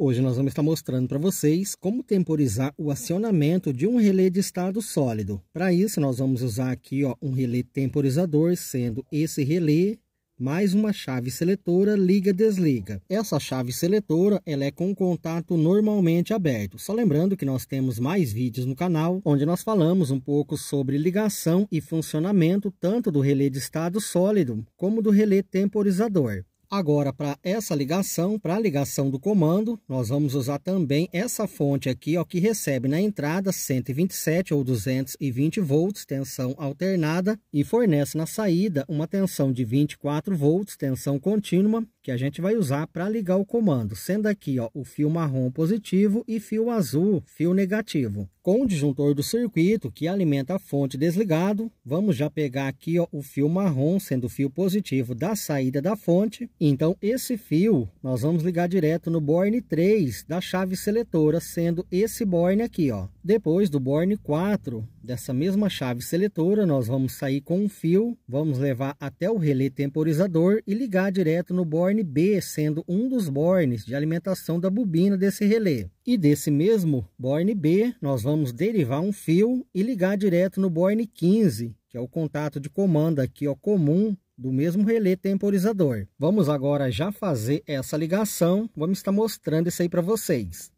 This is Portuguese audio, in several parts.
Hoje nós vamos estar mostrando para vocês como temporizar o acionamento de um relé de estado sólido. Para isso, nós vamos usar aqui ó, um relé temporizador, sendo esse relé mais uma chave seletora liga-desliga. Essa chave seletora ela é com contato normalmente aberto. Só lembrando que nós temos mais vídeos no canal, onde nós falamos um pouco sobre ligação e funcionamento tanto do relé de estado sólido como do relé temporizador. Agora, para essa ligação, para a ligação do comando, nós vamos usar também essa fonte aqui, ó, que recebe na entrada 127 ou 220 volts, tensão alternada, e fornece na saída uma tensão de 24 volts, tensão contínua, que a gente vai usar para ligar o comando, sendo aqui ó, o fio marrom positivo e fio azul, fio negativo. Com o disjuntor do circuito que alimenta a fonte desligado, vamos já pegar aqui ó, o fio marrom, sendo o fio positivo da saída da fonte. Então esse fio nós vamos ligar direto no borne 3 da chave seletora, sendo esse borne aqui. ó. Depois do borne 4 dessa mesma chave seletora, nós vamos sair com um fio, vamos levar até o relé temporizador e ligar direto no borne BNB sendo um dos bornes de alimentação da bobina desse relé. E desse mesmo borne B, nós vamos derivar um fio e ligar direto no borne 15, que é o contato de comando aqui ó, comum do mesmo relé temporizador. Vamos agora já fazer essa ligação, vamos estar mostrando isso aí para vocês.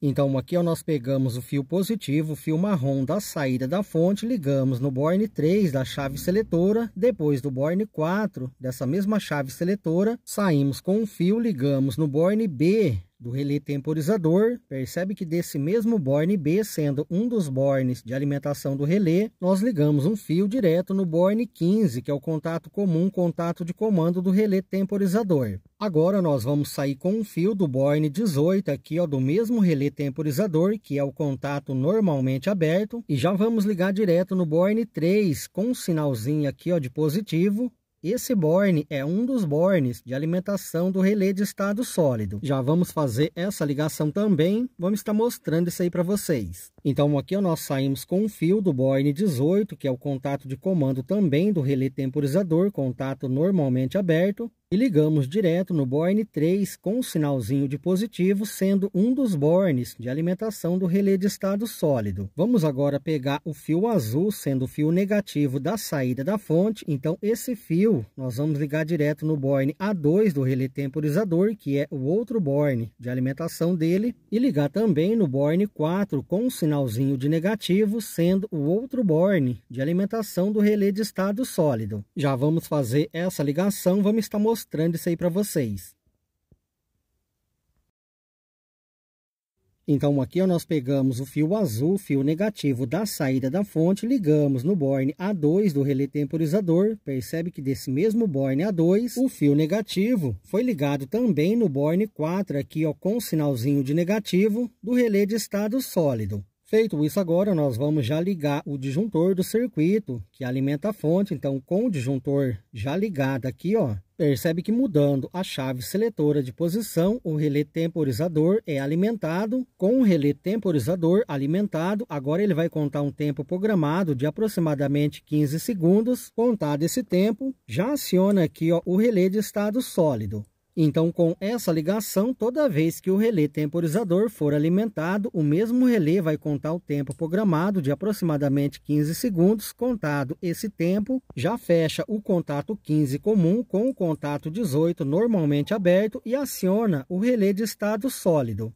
Então, aqui nós pegamos o fio positivo, o fio marrom da saída da fonte, ligamos no borne 3 da chave seletora, depois do borne 4 dessa mesma chave seletora, saímos com o fio, ligamos no borne B do relé temporizador, percebe que desse mesmo borne B, sendo um dos bornes de alimentação do relé, nós ligamos um fio direto no borne 15, que é o contato comum, contato de comando do relé temporizador. Agora nós vamos sair com um fio do borne 18 aqui, ó, do mesmo relé temporizador, que é o contato normalmente aberto, e já vamos ligar direto no borne 3 com um sinalzinho aqui, ó, de positivo, esse borne é um dos bornes de alimentação do relé de estado sólido. Já vamos fazer essa ligação também, vamos estar mostrando isso aí para vocês. Então aqui nós saímos com o fio do borne 18, que é o contato de comando também do relé temporizador, contato normalmente aberto e ligamos direto no borne 3 com o sinalzinho de positivo, sendo um dos bornes de alimentação do relé de estado sólido. Vamos agora pegar o fio azul, sendo o fio negativo da saída da fonte. Então, esse fio nós vamos ligar direto no borne A2 do relé temporizador, que é o outro borne de alimentação dele, e ligar também no borne 4 com o sinalzinho de negativo, sendo o outro borne de alimentação do relé de estado sólido. Já vamos fazer essa ligação, vamos estar mostrando mostrando isso aí para vocês. Então aqui nós pegamos o fio azul, fio negativo da saída da fonte, ligamos no borne A2 do relé temporizador, percebe que desse mesmo borne A2, o fio negativo foi ligado também no borne 4 aqui ó, com o sinalzinho de negativo do relé de estado sólido. Feito isso agora, nós vamos já ligar o disjuntor do circuito que alimenta a fonte, então com o disjuntor já ligado aqui ó, Percebe que mudando a chave seletora de posição, o relé temporizador é alimentado. Com o relé temporizador alimentado, agora ele vai contar um tempo programado de aproximadamente 15 segundos. Contado esse tempo, já aciona aqui ó, o relé de estado sólido. Então, com essa ligação, toda vez que o relé temporizador for alimentado, o mesmo relé vai contar o tempo programado de aproximadamente 15 segundos. Contado esse tempo, já fecha o contato 15 comum com o contato 18 normalmente aberto e aciona o relé de estado sólido.